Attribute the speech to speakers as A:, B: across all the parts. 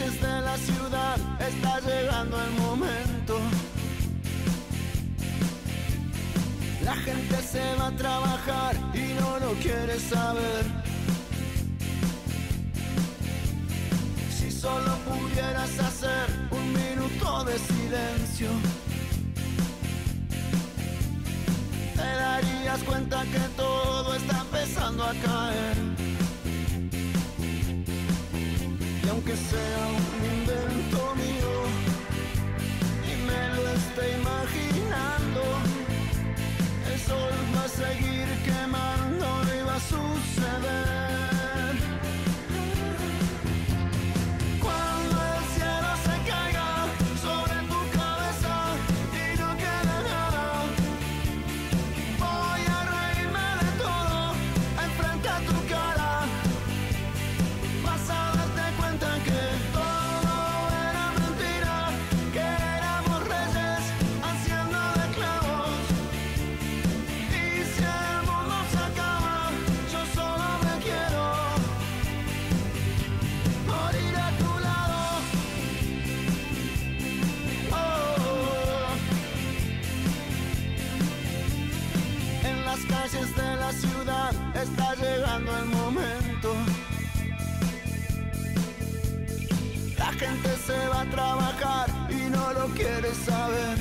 A: es de la ciudad está llegando el momento. La gente se va a trabajar y no lo quiere saber. Si solo pudieras hacer un minuto de silencio, te darías cuenta que todo está empezando a caer. Que sea un invento mío, y me lo esté imaginando, el sol va a seguir quemando y va a suceder. las calles de la ciudad está llegando el momento. La gente se va a trabajar y no lo quiere saber.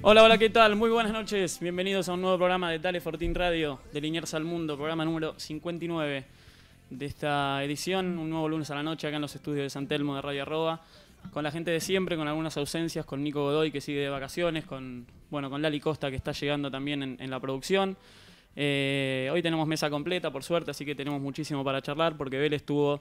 B: Hola, hola, ¿qué tal? Muy buenas noches. Bienvenidos a un nuevo programa de Dale Fortín Radio de Liniers al Mundo, programa número 59 de esta edición. Un nuevo lunes a la noche acá en los estudios de San Telmo de Radio Arroba con la gente de siempre, con algunas ausencias, con Nico Godoy que sigue de vacaciones, con, bueno, con Lali Costa que está llegando también en, la producción. Eh, hoy tenemos mesa completa, por suerte, así que tenemos muchísimo para charlar porque Vélez estuvo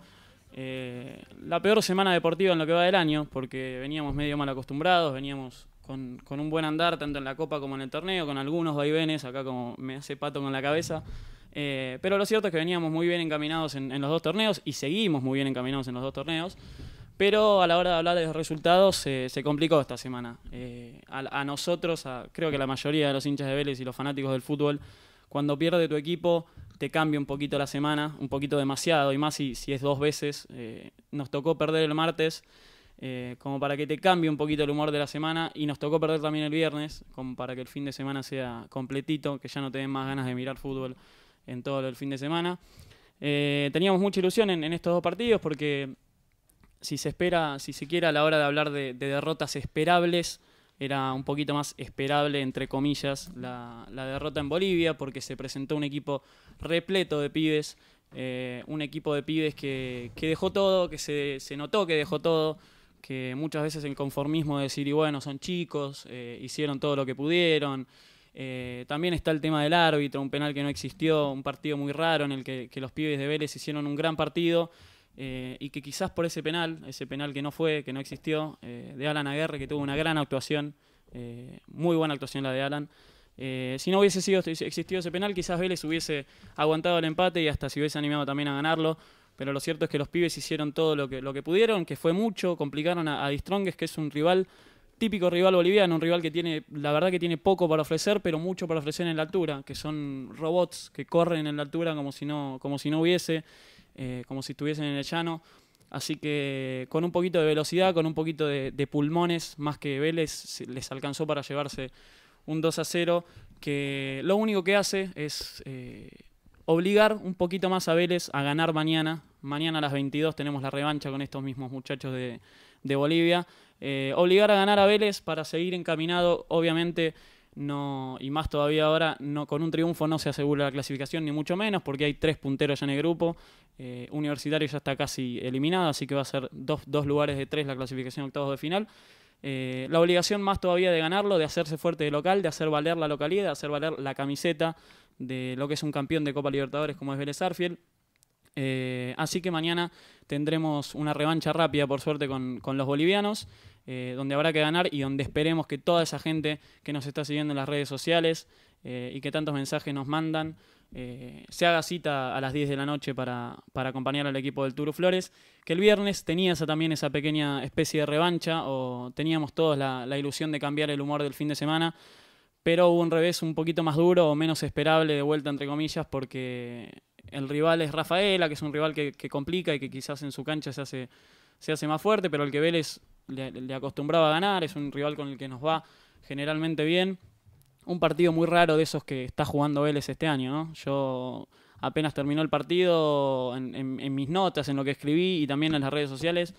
B: eh, la peor semana deportiva en lo que va del año, porque veníamos medio mal acostumbrados, veníamos con, un buen andar tanto en la Copa como en el torneo, con algunos vaivenes, acá como me hace pato con la cabeza. Eh, pero lo cierto es que veníamos muy bien encaminados en los dos torneos y seguimos muy bien encaminados en los dos torneos. Pero a la hora de hablar de los resultados se, complicó esta semana. Eh, a, nosotros, creo que la mayoría de los hinchas de Vélez y los fanáticos del fútbol, cuando pierde tu equipo te cambia un poquito la semana, un poquito demasiado, y más si, si es dos veces. Eh, nos tocó perder el martes, eh, como para que te cambie un poquito el humor de la semana, y nos tocó perder también el viernes, como para que el fin de semana sea completito, que ya no te den más ganas de mirar fútbol en todo el fin de semana. teníamos mucha ilusión en, estos dos partidos porque si se espera, si se quiere, a la hora de hablar de, derrotas esperables, era un poquito más esperable, entre comillas, la, derrota en Bolivia, porque se presentó un equipo repleto de pibes, eh, un equipo de pibes que, dejó todo, que se, se, notó que dejó todo, que muchas veces el conformismo de decir, y bueno, son chicos, eh, hicieron todo lo que pudieron. Eh, también está el tema del árbitro, un penal que no existió, un partido muy raro en el que, que los pibes de Vélez hicieron un gran partido eh, y que quizás por ese penal, ese penal que no fue, que no existió, eh, de Alan Aguerre, que tuvo una gran actuación, eh, muy buena actuación la de Alan. si no hubiese sido, existido ese penal, quizás Vélez hubiese aguantado el empate y hasta si hubiese animado también a ganarlo. Pero lo cierto es que los pibes hicieron todo lo que, lo que pudieron, que fue mucho, complicaron a, a Distrongues, que es un rival, típico rival boliviano, un rival que tiene, la verdad que tiene poco para ofrecer, pero mucho para ofrecer en la altura, que son robots que corren en la altura como si no, como si no hubiese. Eh, como si estuviesen en el llano. Así que con un poquito de velocidad, con un poquito de, pulmones, más que Vélez, les alcanzó para llevarse un 2 a 0, que lo único que hace es eh, obligar un poquito más a Vélez a ganar mañana. Mañana a las 22 tenemos la revancha con estos mismos muchachos de, Bolivia. Eh, obligar a ganar a Vélez para seguir encaminado, obviamente, no y más todavía ahora no con un triunfo no se asegura la clasificación ni mucho menos porque hay tres punteros ya en el grupo eh, universitario ya está casi eliminado así que va a ser dos, lugares de tres la clasificación octavos de final eh, la obligación más todavía de ganarlo de hacerse fuerte de local de hacer valer la localidad de hacer valer la camiseta de lo que es un campeón de Copa Libertadores como es Vélez Arfield eh, así que mañana tendremos una revancha rápida por suerte con, con los bolivianos eh, donde habrá que ganar y donde esperemos que toda esa gente que nos está siguiendo en las redes sociales eh, y que tantos mensajes nos mandan, eh, se haga cita a las 10 de la noche para, acompañar al equipo del Turu Flores, que el viernes tenía también esa pequeña especie de revancha, o teníamos todos la, ilusión de cambiar el humor del fin de semana, pero hubo un revés un poquito más duro o menos esperable de vuelta, entre comillas, porque el rival es Rafaela, que es un rival que, complica y que quizás en su cancha se hace, se hace más fuerte, pero el que es le, acostumbraba a ganar, es un rival con el que nos va generalmente bien. Un partido muy raro de esos que está jugando Vélez este año, Yo apenas terminó el partido, en, mis notas, en lo que escribí y también en las redes sociales,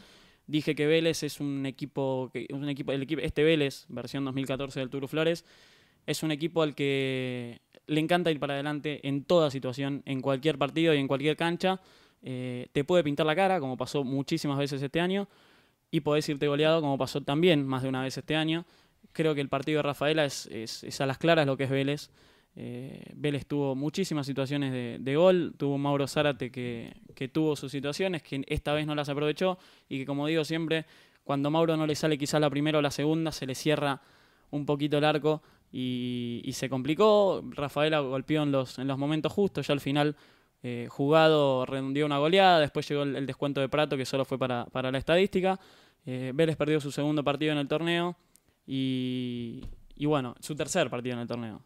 B: dije que Vélez es un equipo, un equipo, el equipo este Vélez, versión 2014 del Turu Flores, es un equipo al que le encanta ir para adelante en toda situación, en cualquier partido y en cualquier cancha. Eh, te puede pintar la cara, como pasó muchísimas veces este año, y podés irte goleado, como pasó también más de una vez este año. Creo que el partido de Rafaela es, a las claras lo que es Vélez. Eh, Vélez tuvo muchísimas situaciones de, gol, tuvo Mauro Zárate que, tuvo sus situaciones, que esta vez no las aprovechó y que como digo siempre, cuando Mauro no le sale quizá la primera o la segunda, se le cierra un poquito el arco y, se complicó. Rafaela golpeó en los, en los momentos justos, ya al final eh, jugado rendió una goleada, después llegó el, descuento de Prato que solo fue para, la estadística. Eh, Vélez perdió su segundo partido en el torneo y, y, bueno, su tercer partido en el torneo.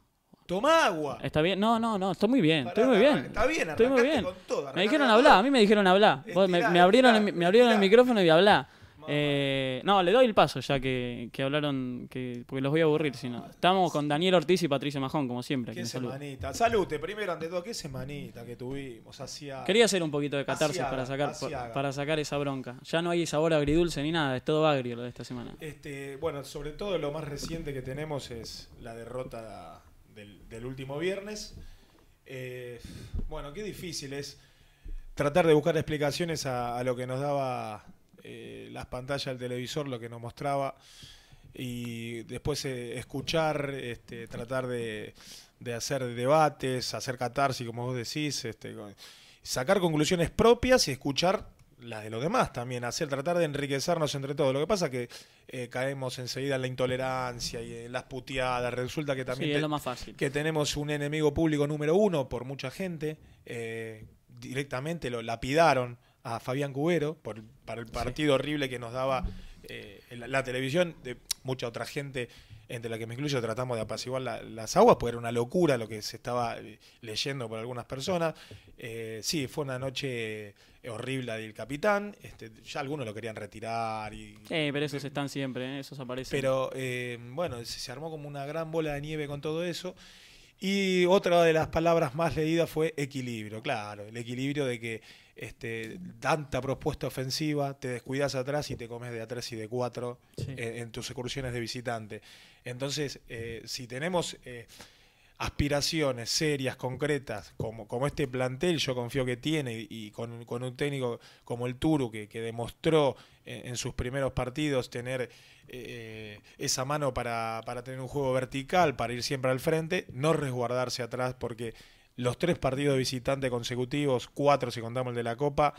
B: Toma agua. Está bien, no, no, no, estoy muy bien, estoy muy bien. bien, estoy bien. me dijeron hablar, a mí me dijeron hablar. me, abrieron, me abrieron el micrófono y hablá. Eh, no, le doy el paso ya que, hablaron, que, porque los voy a aburrir si no. Estamos con Daniel Ortiz y Patricia Majón, como siempre. Qué semanita.
C: Salute, primero ante todo, qué semanita que tuvimos. Quería hacer un poquito de catarsis para, sacar,
B: para sacar esa bronca. Ya no hay sabor agridulce ni nada, es todo agrio lo de esta semana.
C: Este, bueno, sobre todo lo más reciente que tenemos es la derrota del, último viernes. Eh, bueno, qué difícil es tratar de buscar explicaciones a lo que nos daba eh, las pantallas del televisor, lo que nos mostraba, y después eh, escuchar, este, tratar de, hacer debates, hacer catarsis, como vos decís, este, sacar conclusiones propias y escuchar las de los demás también, hacer, tratar de enriquecernos entre todos. Lo que pasa es que eh, caemos enseguida en la intolerancia y en las puteadas. Resulta que también es lo más fácil. que tenemos un enemigo público número uno por mucha gente. directamente lo lapidaron a Fabián Cubero por para el partido horrible que nos daba eh, la, televisión, de mucha otra gente, entre la que me incluyo, tratamos de apaciguar las aguas, porque era una locura lo que se estaba eh, leyendo por algunas personas. Eh, sí, fue una noche horrible del capitán, este, ya algunos lo querían retirar. Y,
B: pero esos están siempre, esos aparecen. Pero
C: bueno, se armó como una gran bola de nieve con todo eso. Y otra de las palabras más leídas fue equilibrio, claro, el equilibrio de que tanta este, propuesta ofensiva, te descuidas atrás y te comes de a tres y de cuatro eh, en, tus excursiones de visitante. Entonces, eh, si tenemos eh, aspiraciones serias, concretas, como, este plantel, yo confío que tiene, y, con, un técnico como el Turu, que, demostró en, sus primeros partidos tener esa mano para tener un juego vertical, para ir siempre al frente, no resguardarse atrás, porque los tres partidos de visitante consecutivos, cuatro si contamos el de la Copa,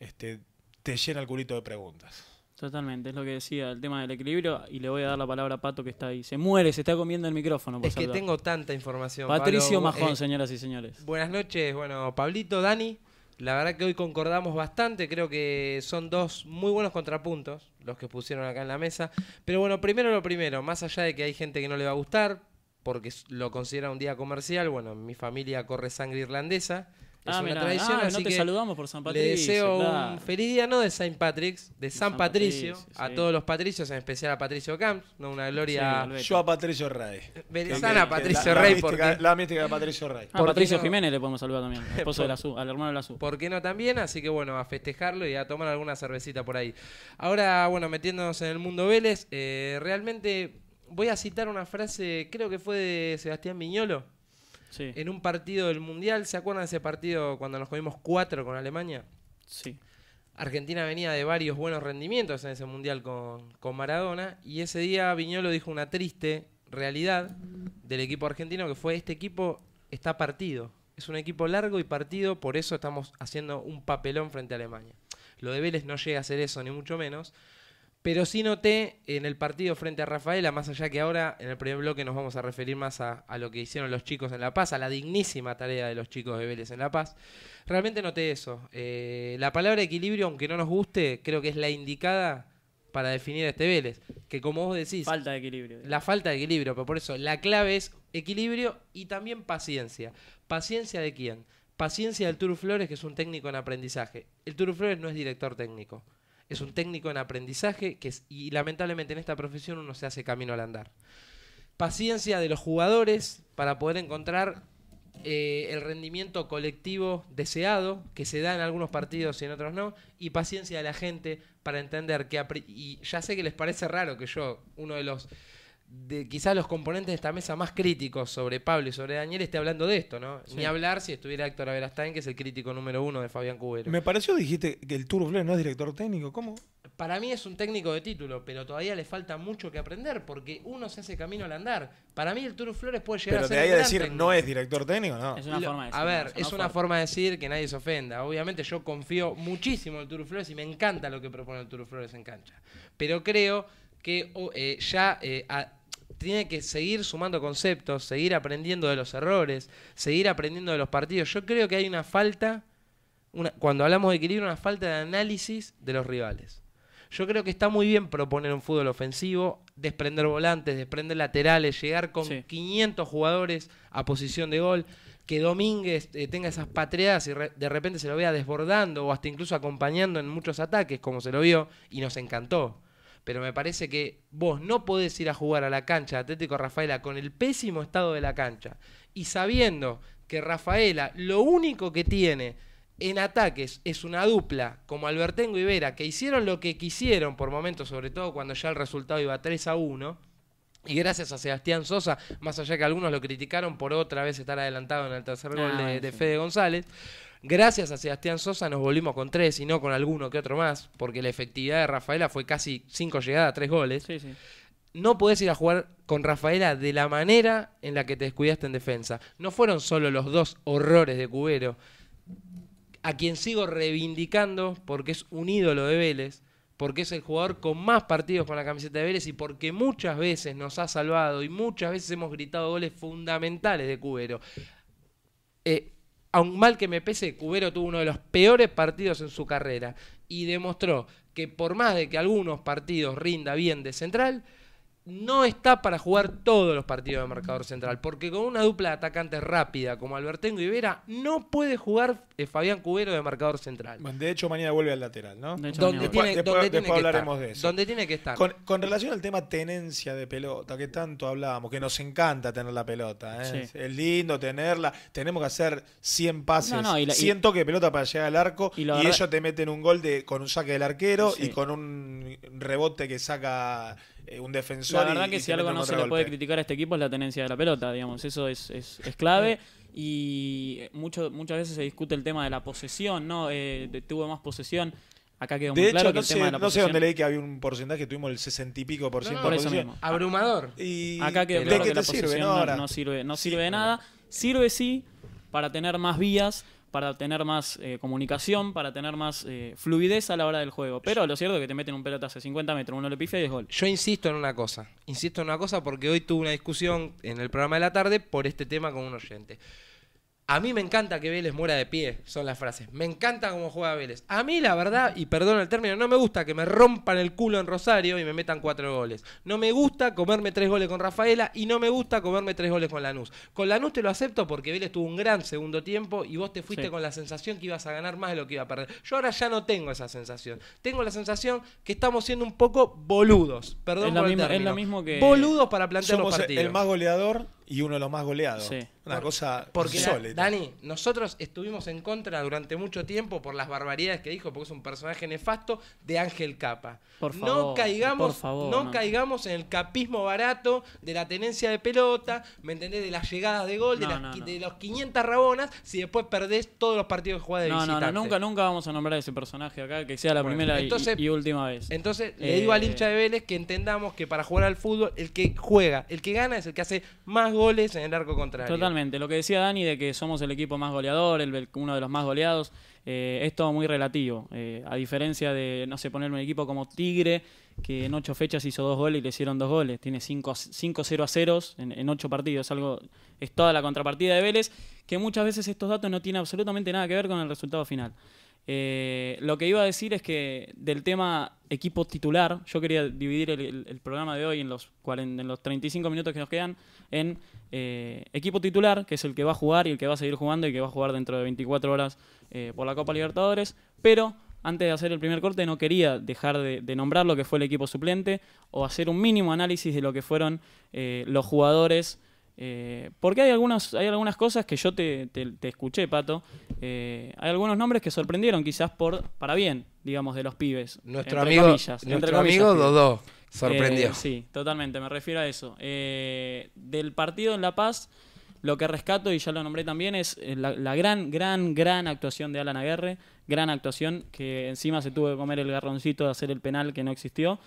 C: este,
B: te llena el culito de preguntas. Totalmente, es lo que decía, el tema del equilibrio, y le voy a dar la palabra a Pato que está ahí. Se muere, se está comiendo el micrófono. Por es que tengo tanta información. Patricio Majón, eh, señoras y
D: señores. Buenas noches, bueno, Pablito, Dani, la verdad que hoy concordamos bastante, creo que son dos muy buenos contrapuntos los que pusieron acá en la mesa. Pero bueno, primero lo primero, más allá de que hay gente que no le va a gustar, porque lo considera un día comercial. Bueno, mi familia corre sangre irlandesa. Es ah, una tradición, ah, así no te que saludamos por San Patricio. Le deseo un feliz día, no de Saint Patrick's, de, San, Patricio, a todos los patricios, en especial a Patricio Camps, una gloria. Yo a Patricio Rey. Venezana a Patricio la, Rey. La, mística, la de Patricio Rey. por a Patricio Jiménez le podemos saludar también, al esposo de la al hermano de la SU. ¿Por qué no también? Así que bueno, a festejarlo y a tomar alguna cervecita por ahí. Ahora, bueno, metiéndonos en el mundo Vélez, eh, realmente voy a citar una frase, creo que fue de Sebastián Viñolo. En un partido del Mundial, ¿se acuerdan de ese partido cuando nos comimos cuatro con Alemania? Sí. Argentina venía de varios buenos rendimientos en ese Mundial con, con Maradona y ese día Viñolo dijo una triste realidad del equipo argentino que fue este equipo está partido. Es un equipo largo y partido, por eso estamos haciendo un papelón frente a Alemania. Lo de Vélez no llega a ser eso, ni mucho menos, pero sí noté en el partido frente a Rafaela, más allá que ahora en el primer bloque nos vamos a referir más a, lo que hicieron los chicos en La Paz, a la dignísima tarea de los chicos de Vélez en La Paz, realmente noté eso. Eh, la palabra equilibrio, aunque no nos guste, creo que es la indicada para definir a este Vélez. Que como vos decís... Falta de equilibrio. La falta de equilibrio, pero por eso la clave es equilibrio y también paciencia. ¿Paciencia de quién? Paciencia del Turu Flores, que es un técnico en aprendizaje. El Turu Flores no es director técnico es un técnico en aprendizaje que y lamentablemente en esta profesión uno se hace camino al andar. Paciencia de los jugadores para poder encontrar eh, el rendimiento colectivo deseado, que se da en algunos partidos y en otros no, y paciencia de la gente para entender que... Y ya sé que les parece raro que yo, uno de los quizás los componentes de esta mesa más críticos sobre Pablo y sobre Daniel esté hablando de esto, ¿no? Ni hablar si estuviera Héctor Averastain, que es el crítico número uno de Fabián Cubero.
C: Me pareció, dijiste, que el Flores no es director técnico, ¿cómo?
D: Para mí es un técnico de título, pero todavía le falta mucho que aprender porque uno se hace camino al andar. Para mí el Turu Flores puede llegar a ser. Pero te ahí a decir no
C: es director técnico,
D: no. Es una forma de decir, A ver, es, una, forma. de decir que nadie se ofenda. Obviamente yo confío muchísimo en el Turu Flores y me encanta lo que propone el Turu Flores en cancha. Pero creo que eh, ya eh, tiene que seguir sumando conceptos, seguir aprendiendo de los errores, seguir aprendiendo de los partidos. Yo creo que hay una falta, una, cuando hablamos de equilibrio, una falta de análisis de los rivales. Yo creo que está muy bien proponer un fútbol ofensivo, desprender volantes, desprender laterales, llegar con 500 jugadores a posición de gol, que Domínguez eh, tenga esas patriadas y de repente se lo vea desbordando o hasta incluso acompañando en muchos ataques, como se lo vio, y nos encantó pero me parece que vos no podés ir a jugar a la cancha de Atlético Rafaela con el pésimo estado de la cancha y sabiendo que Rafaela lo único que tiene en ataques es una dupla como Albertengo y Vera que hicieron lo que quisieron por momentos, sobre todo cuando ya el resultado iba 3 a 1. Y gracias a Sebastián Sosa, más allá que algunos lo criticaron por otra vez estar adelantado en el tercer ah, gol de, de Fede González. Gracias a Sebastián Sosa nos volvimos con tres y no con alguno que otro más, porque la efectividad de Rafaela fue casi cinco llegadas, tres goles. No podés ir a jugar con Rafaela de la manera en la que te descuidaste en defensa. No fueron solo los dos horrores de Cubero, a quien sigo reivindicando porque es un ídolo de Vélez, porque es el jugador con más partidos con la camiseta de Vélez y porque muchas veces nos ha salvado y muchas veces hemos gritado goles fundamentales de Cubero. Eh, aun mal que me pese, Cubero tuvo uno de los peores partidos en su carrera y demostró que por más de que algunos partidos rinda bien de central, no está para jugar todos los partidos de marcador central, porque con una dupla de atacantes rápida como Albertengo y Vera, no puede jugar eh, Fabián Cubero de marcador central. de hecho, mañana vuelve al lateral, ¿no? donde tiene, después, que hablaremos estar, de eso. tiene que estar.
C: Con, relación al tema tenencia de pelota, que tanto hablábamos, que nos encanta tener la pelota, ¿eh? es lindo tenerla, tenemos que hacer 100 pases, 100 toques de pelota para llegar al arco, y, ellos te meten un gol de, con un saque del arquero y con un rebote que saca eh, un defensor. La verdad que si algo no se le puede
B: criticar a este equipo es la tenencia de la pelota, digamos, eso es, clave. y eh, muchas veces se discute el tema de la posesión, ¿no? Eh, tuvo más posesión. Acá quedó muy claro no que el sé, no sé dónde
C: leí que había un porcentaje, tuvimos el 60 y pico por ciento.
B: Abrumador. Acá quedó claro que la posesión no, sirve, no sirve de nada. Sirve sí para tener más vías para tener más eh, comunicación, para tener más eh, fluidez a la hora
D: del juego. Pero lo cierto es que te meten un pelota hace 50 metros, uno le pifia y es gol. Yo insisto en una cosa, insisto en una cosa porque hoy tuve una discusión en el programa de la tarde por este tema con un oyente. A mí me encanta que Vélez muera de pie, son las frases. Me encanta cómo juega Vélez. A mí, la verdad, y perdón el término, no me gusta que me rompan el culo en Rosario y me metan cuatro goles. No me gusta comerme tres goles con Rafaela y no me gusta comerme tres goles con Lanús. Con Lanús te lo acepto porque Vélez tuvo un gran segundo tiempo y vos te fuiste con la sensación que ibas a ganar más de lo que iba a perder. Yo ahora ya no tengo esa sensación. Tengo la sensación que estamos siendo un poco boludos. Perdón es mismo que... Boludos para plantear el más
C: goleador y uno de los más goleados. Una cosa porque
D: Dani, nosotros estuvimos en contra durante mucho tiempo por las barbaridades que dijo, porque es un personaje nefasto de Ángel Capa. Por favor, no caigamos, no, caigamos en el capismo barato de la tenencia de pelota, ¿me entendés? De las llegadas de gol, de, los 500 rabonas, si después perdés todos los partidos que jugás de visitante. No, no, nunca,
B: nunca vamos a nombrar a ese personaje acá, que sea la primera y, última vez. Entonces, le digo al eh, hincha
D: de Vélez que entendamos que para jugar al fútbol, el que juega, el que gana es el que hace más gol goles en el arco contrario.
B: Totalmente. Lo que decía Dani de que somos el equipo más goleador, el, uno de los más goleados, eh, es todo muy relativo. Eh, a diferencia de, no sé, poner un equipo como Tigre, que en ocho fechas hizo dos goles y le hicieron dos goles. Tiene cinco, cinco 0 a ceros en, ocho partidos. algo, es toda la contrapartida de Vélez, que muchas veces estos datos no tienen absolutamente nada que ver con el resultado final. Eh, lo que iba a decir es que del tema equipo titular, yo quería dividir el, programa de hoy en los, 35 minutos que nos quedan en eh, equipo titular, que es el que va a jugar y el que va a seguir jugando y que va a jugar dentro de 24 horas eh, por la Copa Libertadores, pero antes de hacer el primer corte no quería dejar de, de, nombrar lo que fue el equipo suplente o hacer un mínimo análisis de lo que fueron los jugadores eh, porque hay algunas, hay algunas cosas que yo te, escuché, Pato. Eh, hay algunos nombres que sorprendieron, quizás por para bien, digamos, de los
D: pibes. Nuestro amigo, nuestro sorprendió. Eh, sí,
B: totalmente, me refiero a eso. del partido en La Paz, lo que rescato, y ya lo nombré también, es la, gran, gran, gran actuación de Alan Aguerre. Gran actuación, que encima se tuvo que comer
D: el garroncito de hacer el penal que no existió.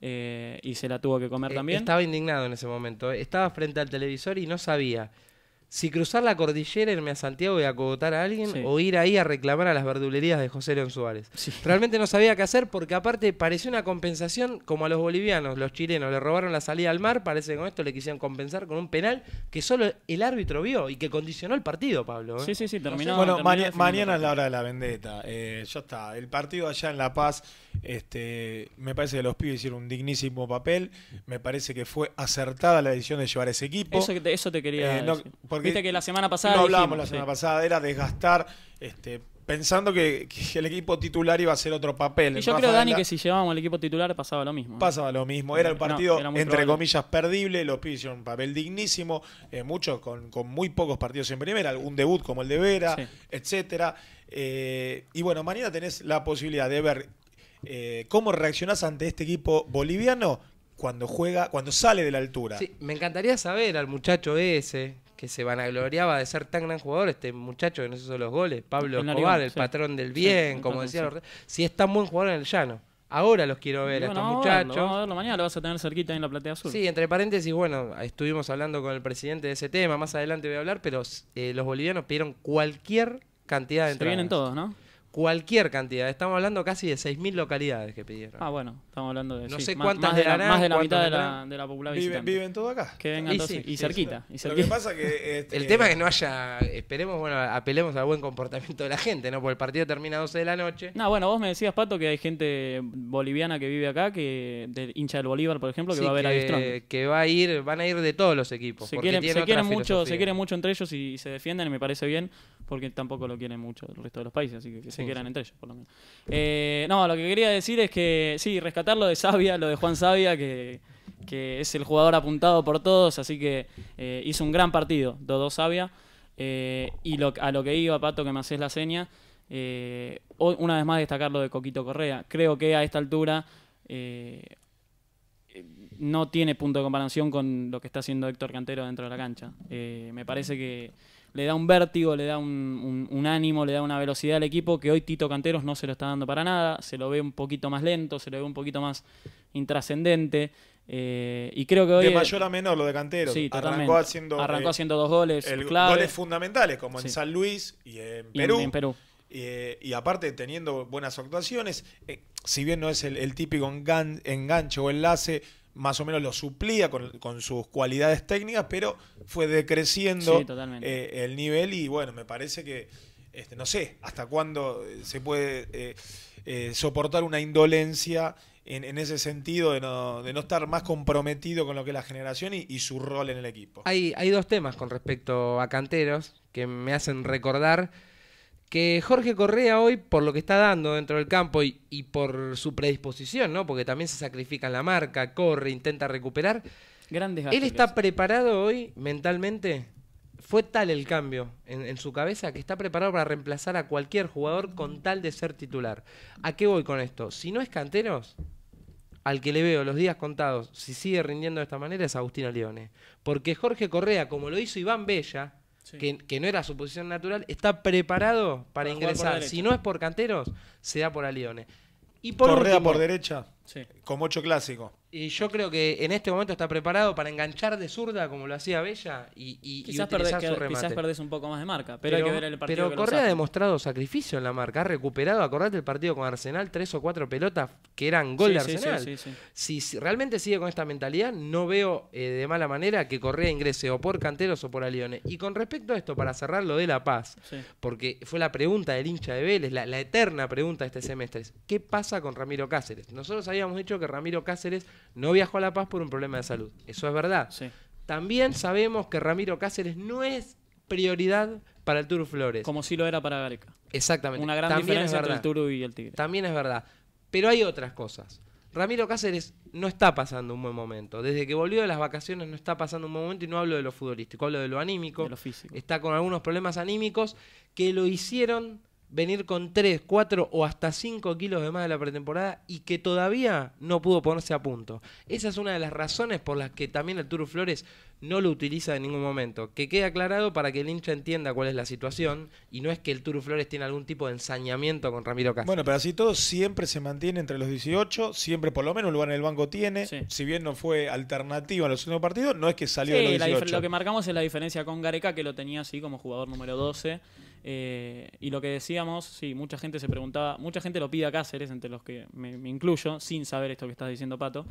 D: Eh, y se la tuvo que comer eh, también. Estaba indignado en ese momento. Eh. Estaba frente al televisor y no sabía si cruzar la cordillera, irme a Santiago y acogotar a alguien, o ir ahí a reclamar a las verdulerías de José León Suárez. Realmente no sabía qué hacer porque aparte pareció una compensación como a los bolivianos, los chilenos, le robaron la salida al mar, parece que con esto le quisieron compensar con un penal que solo el árbitro vio y que condicionó el partido, Pablo. ¿eh? Sí, sí, sí, terminó. Bueno, mañana es
C: la hora de la vendetta. Eh, ya está, el partido allá en La Paz, este, me parece que los pibes hicieron un dignísimo papel, me parece que fue acertada la decisión de llevar ese equipo. Eso, te quería eh, decir. Viste que la semana pasada. No hablábamos la semana pasada, era desgastar. Este, pensando que, el equipo titular iba a ser otro papel. Y yo creo, Dani, que si
B: llevábamos al equipo titular pasaba lo mismo. Pasaba lo mismo. Era el partido, entre comillas, perdible.
C: Los pibes hicieron un papel dignísimo. Eh, muchos con, muy pocos partidos en primera. Algún debut como el de Vera, etc. etcétera. Eh, y bueno, mañana tenés la posibilidad de ver eh, cómo reaccionás ante este equipo boliviano cuando juega, cuando sale de la altura. Sí,
D: me encantaría saber al muchacho ese que se vanagloriaba de ser tan gran jugador, este muchacho que no hizo los goles, Pablo el el patrón del bien, como decía, si es tan buen jugador en el llano. Ahora los quiero ver a estos muchachos. vamos a mañana, lo vas a tener cerquita en la platea azul. Sí, entre paréntesis, bueno, estuvimos hablando con el presidente de ese tema, más adelante voy a hablar, pero eh, los bolivianos pidieron cualquier cantidad de entradas. Se vienen todos, ¿no? cualquier cantidad. Estamos hablando casi de 6.000 localidades que pidieron. Ah, bueno, estamos hablando de. No sé cuántas de, la, mitad de la, de la población. Viven, todo acá. Que vengan y, y, cerquita, Lo que pasa que. Este, el tema es que no haya. Esperemos, bueno, apelemos al buen comportamiento de la gente, ¿no? Porque el partido termina a 12 de la noche. No, bueno, vos me decías, Pato, que hay
B: gente boliviana que vive acá, que del hincha del Bolívar, por ejemplo, que va a ver a Que va a ir,
D: van a ir de todos
B: los equipos. Se quieren, mucho, se mucho entre ellos y, y se defienden, y me parece bien porque tampoco lo quieren mucho el resto de los países, así que, se quedan entre ellos, por lo menos. Eh, no, lo que quería decir es que, sí, rescatar lo de Sabia, lo de Juan Sabia, que, es el jugador apuntado por todos, así que eh, hizo un gran partido, dodó Sabia, eh, y a lo que iba, Pato, que me haces la seña, una vez más destacar lo de Coquito Correa. Creo que a esta altura no tiene punto de comparación con lo que está haciendo Héctor Cantero dentro de la cancha. me parece que le da un vértigo, le da un, ánimo, le da una velocidad al equipo que hoy Tito Canteros no se lo está dando para nada, se lo ve un poquito más lento, se lo ve un poquito más intrascendente. Eh, y creo que hoy. De mayor a menor lo de Canteros. Sí, arrancó haciendo, arrancó haciendo dos goles. goles fundamentales, como en San
C: Luis y en Perú. Y en, Perú. Eh, y aparte teniendo buenas actuaciones, eh, si bien no es el, típico enganche o enlace más o menos lo suplía con, sus cualidades técnicas, pero fue decreciendo eh, el nivel y bueno, me parece que, este, no sé, hasta cuándo eh, se puede eh, soportar una indolencia en, ese sentido de no, estar más comprometido con lo que es la generación y, su rol en el equipo.
D: Hay, hay dos temas con respecto a canteros que me hacen recordar que Jorge Correa hoy, por lo que está dando dentro del campo y, por su predisposición, ¿no? Porque también se sacrifica en la marca, corre, intenta recuperar. Grandes ¿Él está preparado hoy mentalmente? Fue tal el cambio en, su cabeza que está preparado para reemplazar a cualquier jugador con tal de ser titular. ¿A qué voy con esto? Si no es canteros, al que le veo los días contados, si sigue rindiendo de esta manera, es Agustín Leone. Porque Jorge Correa, como lo hizo Iván Bella, que, no era su posición natural, está preparado para, ingresar. Si no es por canteros, se da por aliones. Y por Correa por derecha, sí. como ocho clásico. Y yo creo que en este momento está preparado para enganchar de zurda como lo hacía Bella y, quizás, perdés, quizás un poco más de marca, pero, hay que ver el partido. Pero Correa ha demostrado sacrificio en la marca, ha recuperado, acordate el partido con Arsenal, tres o cuatro pelotas que eran gol de Arsenal. si, realmente sigue con esta mentalidad, no veo eh, de mala manera que Correa ingrese o por Canteros o por Alione. Y con respecto a esto, para cerrar lo de La Paz, porque fue la pregunta del hincha de Vélez, la, eterna pregunta de este semestre, ¿qué pasa con Ramiro Cáceres? Nosotros habíamos dicho que Ramiro Cáceres no viajó a La Paz por un problema de salud. Eso es verdad. También sabemos que Ramiro Cáceres no es prioridad para el Tour Flores. Como si lo era para Gareca. Exactamente. Una gran diferencia entre el Turu y el Tigre. También es verdad. Pero hay otras cosas. Ramiro Cáceres no está pasando un buen momento. Desde que volvió de las vacaciones no está pasando un buen momento y no hablo de lo futbolístico, hablo de lo anímico. De lo físico. Está con algunos problemas anímicos que lo hicieron venir con 3, 4 o hasta 5 kilos de más de la pretemporada y que todavía no pudo ponerse a punto. Esa es una de las razones por las que también el Turu Flores no lo utiliza en ningún momento. Que quede aclarado para que el hincha entienda cuál es la situación y no es que el Turu Flores tiene algún tipo de ensañamiento con Ramiro Castro. Bueno, pero
C: así todo siempre se mantiene entre los 18, siempre por lo menos un lugar en el banco tiene. Si bien no fue alternativa en los últimos partidos, no es que salió de los 18. La lo que
B: marcamos es la diferencia con Gareca, que lo tenía así como jugador número 12 eh, y lo que decíamos, sí, mucha gente se preguntaba, mucha gente lo pide a Cáceres, entre los que me, incluyo, sin saber esto que estás diciendo, Pato.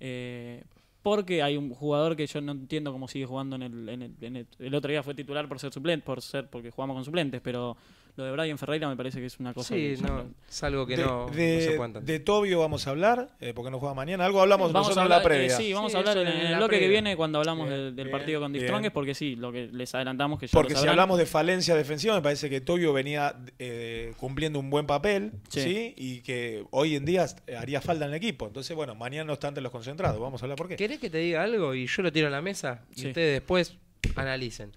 B: Eh, porque hay un jugador que yo no entiendo cómo sigue jugando en el, el, en el, el, otro día fue titular por ser suplente, por ser, porque jugamos con suplentes, pero lo de Brian Ferreira me parece que es una cosa. Sí, es algo que no, se cuenta. De
C: Tobio vamos a hablar, eh, porque no juega mañana. Algo hablamos nosotros en la previa. Eh, sí, vamos a hablar en, el bloque que viene
B: cuando hablamos del, partido con Distrongues, porque sí, lo que les adelantamos que ya Porque si hablamos
C: de falencia defensiva, me parece que Tobio venía eh, cumpliendo un buen papel, sí. Y que hoy en día
D: haría falta en el equipo. Entonces, bueno, mañana no están de los concentrados. Vamos a hablar por qué. ¿Querés que te diga algo y yo lo tiro a la mesa? Y ustedes después analicen.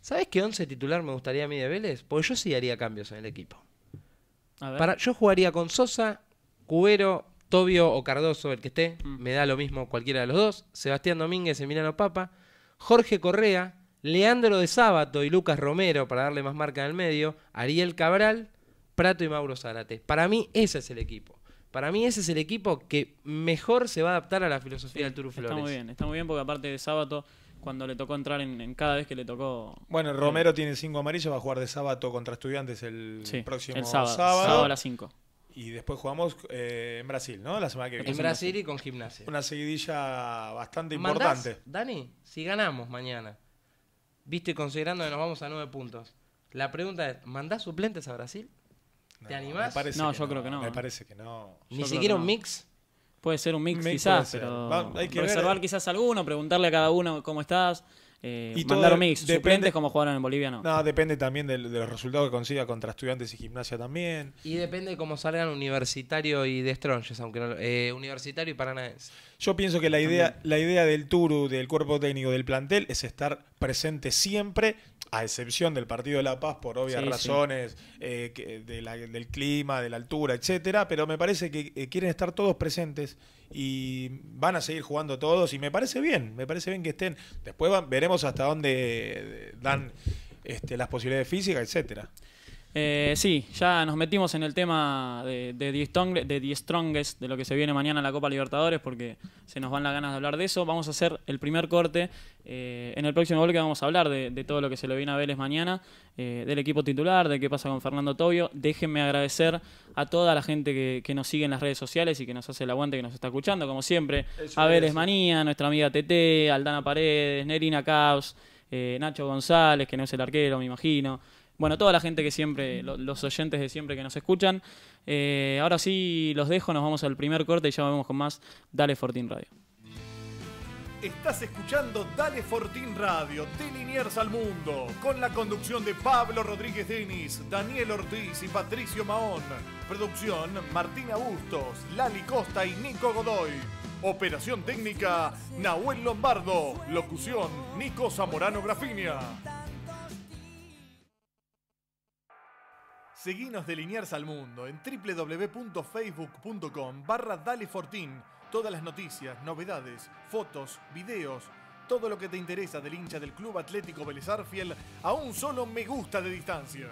D: ¿Sabes qué once titular me gustaría a mí de Vélez? Porque yo sí haría cambios en el equipo. Para, yo jugaría con Sosa, Cubero, Tobio o Cardoso, el que esté. Mm. Me da lo mismo cualquiera de los dos. Sebastián Domínguez, Milano Papa. Jorge Correa, Leandro de Sábato y Lucas Romero, para darle más marca en el medio. Ariel Cabral, Prato y Mauro Zárate. Para mí ese es el equipo. Para mí ese es el equipo que mejor se va a adaptar a la filosofía del Turu Flores. Está muy bien, está muy bien porque aparte de
B: Sábado cuando le tocó entrar en, cada vez que le tocó. Bueno, eh, Romero
C: tiene cinco amarillos, va a jugar de sábado contra Estudiantes el próximo sábado, a las 5.
B: Y después jugamos eh,
C: en Brasil, ¿no? La semana que viene. En Brasil y con gimnasia. Una seguidilla
D: bastante importante. Dani, si ganamos mañana, viste, considerando que nos vamos a nueve puntos, la pregunta es: ¿mandás suplentes a Brasil? ¿Te animás? No, yo
B: creo que no. Me ¿eh? parece que no. ¿Ni siquiera un mix? Puede ser un mix, quizás, pero reservar quizás alguno, preguntarle a cada
D: uno cómo estás. Eh, y mandar mix. Depende, Suplentes como jugaron en Bolivia, no.
C: No, depende también de, los resultados que consiga contra estudiantes y gimnasia también.
D: Y depende de cómo salgan Universitario y de aunque eh, Universitario y Paranaense.
C: Yo pienso que la idea, la idea del Turu, del cuerpo técnico, del plantel, es estar presente siempre, a excepción del Partido de la Paz, por obvias razones eh, de la, del clima, de la altura, etcétera, pero me parece que eh, quieren estar todos presentes y van a seguir jugando todos y me parece bien, me parece bien que estén. Después veremos hasta dónde eh, dan este, las posibilidades físicas, etcétera.
B: Eh, sí, ya nos metimos en el tema de, de, The Strongest, de lo que se viene mañana en la Copa Libertadores, porque se nos van las ganas de hablar de eso. Vamos a hacer el primer corte. Eh, en el próximo que vamos a hablar de, todo lo que se le viene a Vélez mañana, eh, del equipo titular, de qué pasa con Fernando Tobio. Déjenme agradecer a toda la gente que, nos sigue en las redes sociales y que nos hace el aguante, que nos está escuchando, como siempre. a Vélez Manía, nuestra amiga TT, Aldana Paredes, Nerina Caos, Nacho González, que no es el arquero, me imagino bueno, toda la gente que siempre, los oyentes de siempre que nos escuchan. Eh, ahora sí los dejo, nos vamos al primer corte y ya volvemos con más Dale Fortín Radio.
E: Estás escuchando Dale Fortín Radio, de al Mundo, con la conducción de Pablo Rodríguez Denis, Daniel Ortiz y Patricio Mahón. Producción, Martín Augustos, Lali Costa y Nico Godoy. Operación técnica, Nahuel Lombardo. Locución, Nico Zamorano Grafinia. Seguinos de Liniers al Mundo en www.facebook.com barra dale Todas las noticias, novedades, fotos, videos, todo lo que te interesa del hincha del Club Atlético Belezar Fiel a un solo me gusta de distancia.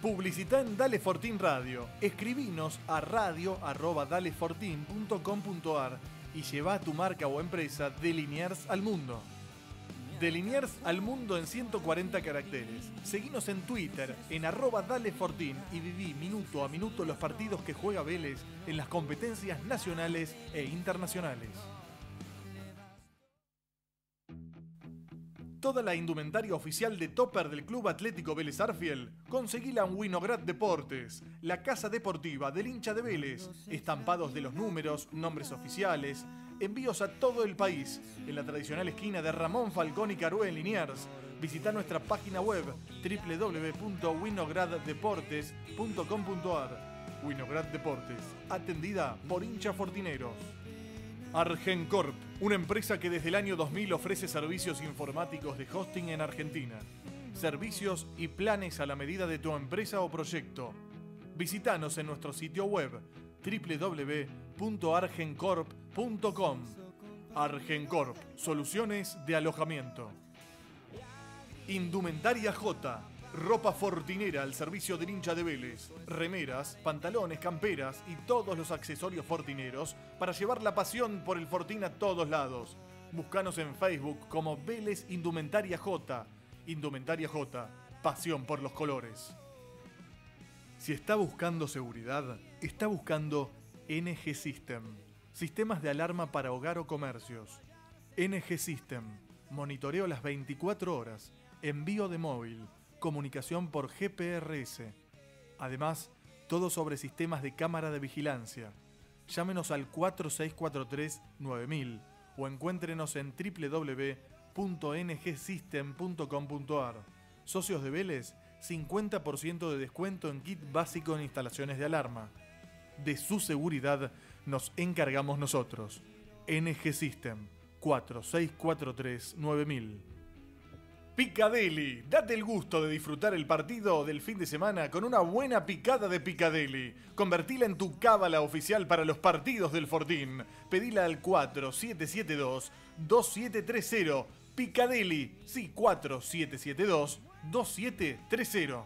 E: Publicita en Dale Fortín Radio. Escribinos a radio y lleva a tu marca o empresa de Liniers al mundo. De al mundo en 140 caracteres. seguimos en Twitter, en arroba fortín y viví minuto a minuto los partidos que juega Vélez en las competencias nacionales e internacionales. Toda la indumentaria oficial de topper del Club Atlético Vélez Arfiel, conseguí en Winograd Deportes, la casa deportiva del hincha de Vélez, estampados de los números, nombres oficiales, Envíos a todo el país en la tradicional esquina de Ramón Falcón y Carué en Liniers. Visita nuestra página web www.winograddeportes.com.ar. Winograd Deportes, atendida por hincha fortineros. Argencorp, una empresa que desde el año 2000 ofrece servicios informáticos de hosting en Argentina. Servicios y planes a la medida de tu empresa o proyecto. Visítanos en nuestro sitio web www.argencorp.com Argencorp, soluciones de alojamiento. Indumentaria J. Ropa fortinera al servicio de hincha de Vélez. Remeras, pantalones, camperas y todos los accesorios fortineros para llevar la pasión por el fortín a todos lados. Búscanos en Facebook como Vélez Indumentaria J. Indumentaria J. Pasión por los colores. Si está buscando seguridad, está buscando NG System. Sistemas de alarma para hogar o comercios. NG System. Monitoreo las 24 horas. Envío de móvil. Comunicación por GPRS. Además, todo sobre sistemas de cámara de vigilancia. Llámenos al 4643-9000 o encuéntrenos en www.ngsystem.com.ar. Socios de Vélez, 50% de descuento en kit básico en instalaciones de alarma. De su seguridad nos encargamos nosotros. NG System 4643-9000. Picadeli, date el gusto de disfrutar el partido del fin de semana con una buena picada de Picadeli. Convertila en tu cábala oficial para los partidos del Fortín. Pedila al 4772-2730. Picadeli, sí, 4772-2730.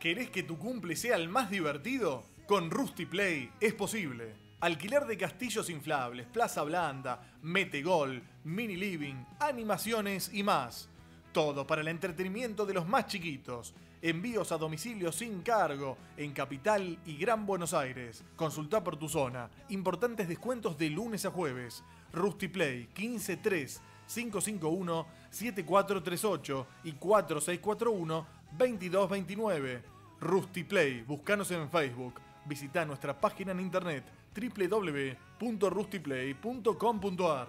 E: ¿Querés que tu cumple sea el más divertido? Con Rusty Play es posible. Alquiler de castillos inflables, plaza blanda, metegol, mini living, animaciones y más. Todo para el entretenimiento de los más chiquitos. Envíos a domicilio sin cargo en Capital y Gran Buenos Aires. Consulta por tu zona. Importantes descuentos de lunes a jueves. Rusty Play 153 551 7438 y 4641 2229. Rusty Play. Búscanos en Facebook visita nuestra página en internet www.rustyplay.com.ar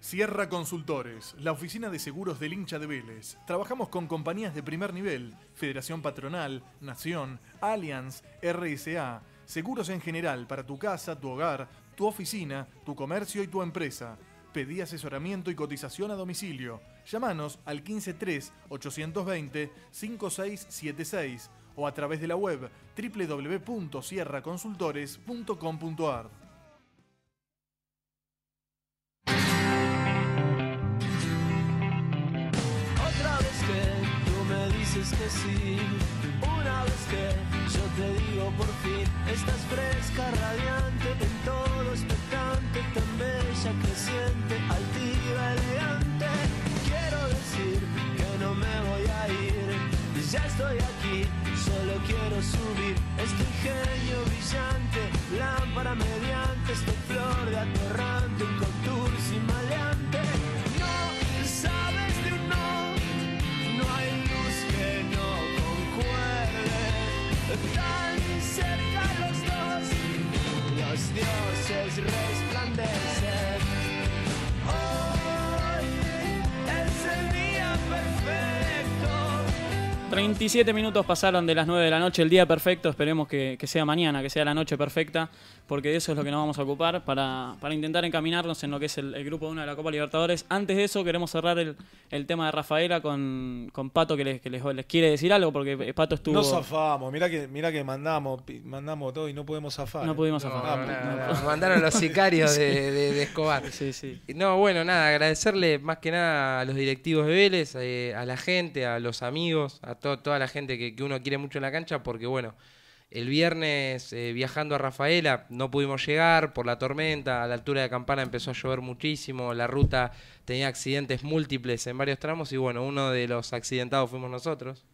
E: Sierra Consultores, la oficina de seguros del hincha de Vélez. Trabajamos con compañías de primer nivel, Federación Patronal, Nación, Allianz, RSA, seguros en general para tu casa, tu hogar, tu oficina, tu comercio y tu empresa. Pedí asesoramiento y cotización a domicilio. Llámanos al 153 820 5676 o a través de la web www.sierraconsultores.com.ar. Otra vez que tú me dices que sí,
A: una vez que yo te digo por fin, estás fresca, radiante, en todo expectante, tan bella, creciente, altiva, elegante. Quiero decir que no me voy a ir, ya estoy aquí Solo quiero subir este ingenio brillante, lámpara mediante, esta flor de aterrante, un contour sin maleante. No sabes de un no, no hay luz que no concuerde. Tan cerca los dos,
B: los dioses resucitan 37 minutos pasaron de las 9 de la noche, el día perfecto, esperemos que, sea mañana, que sea la noche perfecta, porque de eso es lo que nos vamos a ocupar para, intentar encaminarnos en lo que es el, grupo 1 de la Copa Libertadores. Antes de eso queremos cerrar el, el tema de Rafaela con, con Pato que, les, quiere decir algo, porque eh, Pato estuvo...
D: No
C: zafamos, mirá que, mirá que mandamos, mandamos todo y no podemos zafar. No pudimos zafar. mandaron los sicarios de,
D: Escobar. Sí, sí. No, bueno, nada, agradecerle más que nada a los directivos de Vélez, eh, a la gente, a los amigos, a toda la gente que, uno quiere mucho en la cancha, porque bueno, el viernes eh, viajando a Rafaela no pudimos llegar por la tormenta, a la altura de Campana empezó a llover muchísimo, la ruta tenía accidentes múltiples en varios tramos y bueno, uno de los accidentados fuimos nosotros.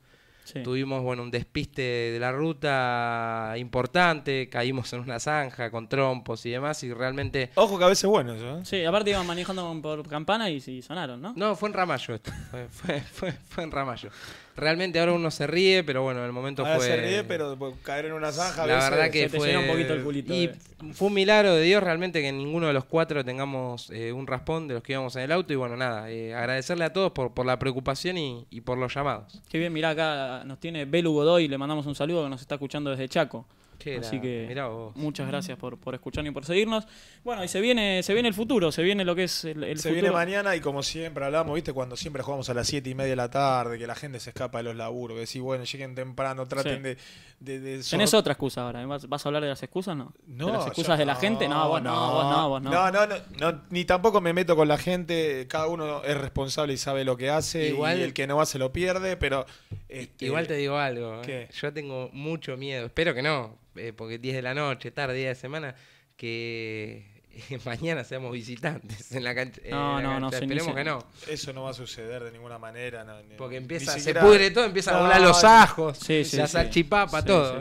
D: Tuvimos bueno, un despiste de la ruta importante, caímos en una zanja con trompos y demás y realmente... Ojo que a veces bueno ¿eh? Sí, aparte iban manejando por campana y, sonaron, ¿no? No, fue en Ramallo esto, fue, fue en Ramallo. Realmente ahora uno se ríe, pero bueno, en el momento fue. se ríe, pero caer en una zanja. La verdad que se un poquito el culito, y eh. fue un milagro de Dios realmente que ninguno de los cuatro tengamos eh, un raspón de los que íbamos en el auto. Y bueno, nada, eh, agradecerle a todos por, por la preocupación y, y, por los llamados. Qué bien, mirá, acá nos tiene
B: Belu Godoy, le mandamos un saludo que nos está escuchando desde Chaco. Así que muchas gracias por, por escucharnos y por seguirnos. Bueno, y se viene, se viene el futuro, se viene lo que es el, el se viene mañana y como
C: siempre hablamos, viste, cuando siempre jugamos a las 7 y media de la tarde, que la gente se escapa de los laburos, y bueno, lleguen temprano, traten de,
B: de, Tenés otra excusa ahora, ¿eh? ¿Vas, a hablar de las excusas no? No. ¿De las excusas de la gente? No, vos no, no, vos no, no. No,
C: no, ni tampoco me meto con la gente, cada uno es responsable y sabe lo que hace, igual, y el que no hace lo pierde, pero...
B: Este,
D: igual te digo algo, ¿eh? yo tengo mucho miedo, espero que no, eh, porque 10 de la noche, tarde, día de semana, que mañana seamos visitantes en la cancha. Eh, no, no, no, Esperemos que no.
C: Eso no va a suceder de ninguna manera. Porque empieza, se pudre todo, empieza a volar los
D: ajos, la salchipapa, todo.